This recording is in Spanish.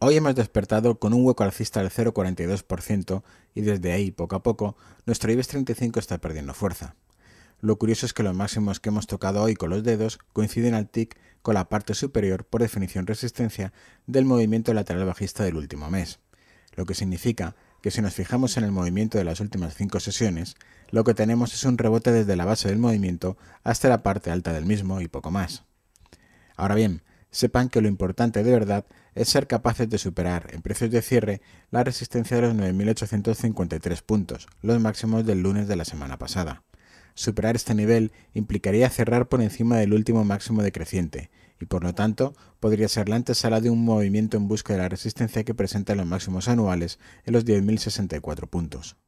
Hoy hemos despertado con un hueco alcista del 0,42% y desde ahí, poco a poco, nuestro IBEX 35 está perdiendo fuerza. Lo curioso es que los máximos que hemos tocado hoy con los dedos coinciden al TIC con la parte superior, por definición resistencia, del movimiento lateral bajista del último mes, lo que significa que si nos fijamos en el movimiento de las últimas 5 sesiones, lo que tenemos es un rebote desde la base del movimiento hasta la parte alta del mismo y poco más. Ahora bien, sepan que lo importante de verdad es ser capaces de superar en precios de cierre la resistencia de los 9.853 puntos, los máximos del lunes de la semana pasada. Superar este nivel implicaría cerrar por encima del último máximo decreciente y por lo tanto podría ser la antesala de un movimiento en busca de la resistencia que presenta los máximos anuales en los 10.064 puntos.